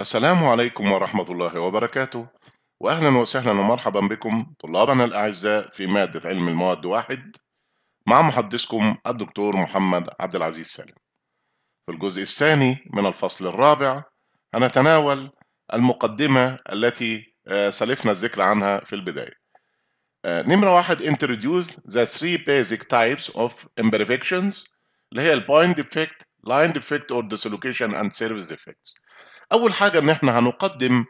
السلام عليكم ورحمة الله وبركاته وأهلا وسهلا ومرحبا بكم طلابنا الأعزاء في مادة علم المواد واحد مع محدثكم الدكتور محمد عبد العزيز سالم في الجزء الثاني من الفصل الرابع هنتناول المقدمة التي آه، سلفنا الذكر عنها في البداية آه، نمرة واحد introduce the three basic types of imperfections اللي هي point defect, line defect or dislocation and service defects اول حاجه ان احنا هنقدم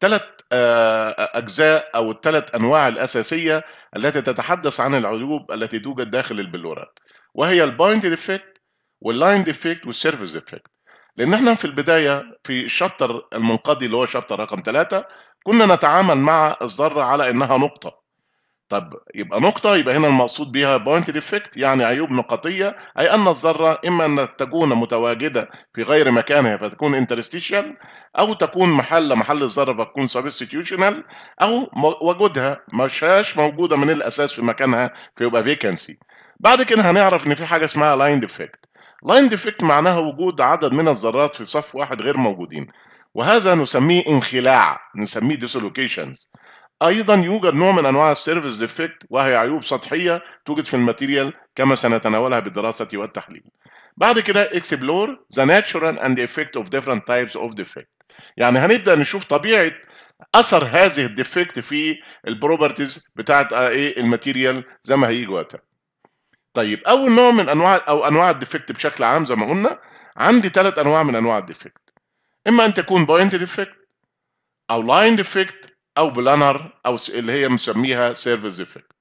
ثلاث آه، اجزاء او الثلاث انواع الاساسيه التي تتحدث عن العيوب التي توجد داخل البلورات وهي البايند ديفكت واللاين ديفكت والسيرفيس ديفكت لان احنا في البدايه في الشابتر المنقضي اللي هو شابتر رقم ثلاثة كنا نتعامل مع الذره على انها نقطه طب يبقى نقطة يبقى هنا المقصود بها بوينت ديفكت يعني عيوب نقطية أي أن الذرة إما أن تكون متواجدة في غير مكانها فتكون انترستيشال أو تكون محل محل الذرة فتكون سبستيوشنال أو وجودها مشاش موجودة من الأساس في مكانها فيبقى فيكنسي بعد كده هنعرف إن في حاجة اسمها لاين ديفكت لاين ديفكت معناها وجود عدد من الذرات في صف واحد غير موجودين وهذا نسميه انخلاع نسميه ديسلوكيشنز ايضا يوجد نوع من انواع السيرفيس ديفكت وهي عيوب سطحيه توجد في الماتيريال كما سنتناولها بالدراسه والتحليل بعد كده اكسبلور ذا ناتشورال اند افكت اوف ديفرنت تايبس اوف ديفكت يعني هنبدا نشوف طبيعه اثر هذه الديفكت في البروبرتيز بتاعه آه، ايه الماتيريال زي ما هيجي وقتها طيب اول نوع من انواع او انواع الديفكت بشكل عام زي ما قلنا عندي ثلاث انواع من انواع الديفكت اما ان تكون بوينت ديفكت او لاين ديفكت او بلانر او اللي هي مسميها سيرفيس افكت